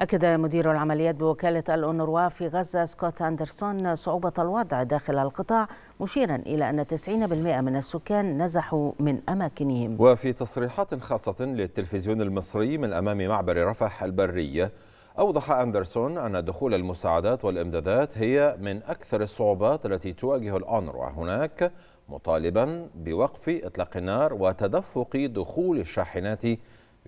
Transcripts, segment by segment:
أكد مدير العمليات بوكالة الأونروا في غزة سكوت أندرسون صعوبة الوضع داخل القطاع مشيرا إلى أن 90% من السكان نزحوا من أماكنهم وفي تصريحات خاصة للتلفزيون المصري من أمام معبر رفح البرية أوضح أندرسون أن دخول المساعدات والإمدادات هي من أكثر الصعوبات التي تواجه الأونروا هناك مطالبا بوقف إطلاق النار وتدفق دخول الشاحنات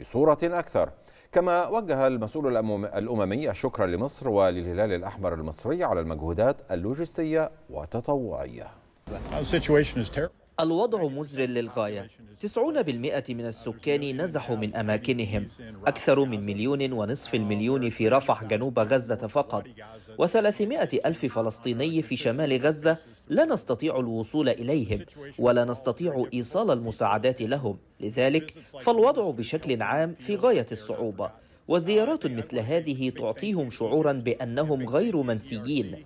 بصورة أكثر كما وجه المسؤول الأممي الشكر لمصر وللهلال الأحمر المصري على المجهودات اللوجستية والتطوعية. الوضع مزر للغاية 90% من السكان نزحوا من أماكنهم أكثر من مليون ونصف المليون في رفح جنوب غزة فقط و300 ألف فلسطيني في شمال غزة لا نستطيع الوصول إليهم ولا نستطيع إيصال المساعدات لهم لذلك فالوضع بشكل عام في غاية الصعوبة وزيارات مثل هذه تعطيهم شعورا بأنهم غير منسيين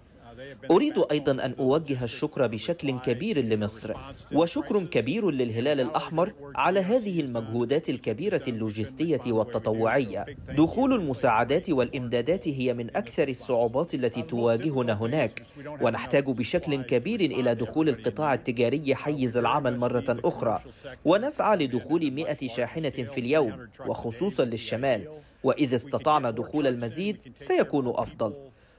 أريد أيضا أن أوجه الشكر بشكل كبير لمصر وشكر كبير للهلال الأحمر على هذه المجهودات الكبيرة اللوجستية والتطوعية دخول المساعدات والإمدادات هي من أكثر الصعوبات التي تواجهنا هناك ونحتاج بشكل كبير إلى دخول القطاع التجاري حيز العمل مرة أخرى ونسعى لدخول 100 شاحنة في اليوم وخصوصا للشمال وإذا استطعنا دخول المزيد سيكون أفضل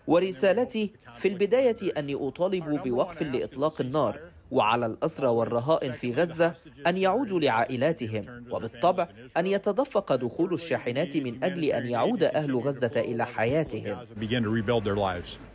ورسالتي في البداية أني أطالب بوقف لإطلاق النار وعلى الأسرى والرهائن في غزة أن يعودوا لعائلاتهم وبالطبع أن يتدفق دخول الشاحنات من أجل أن يعود أهل غزة إلى حياتهم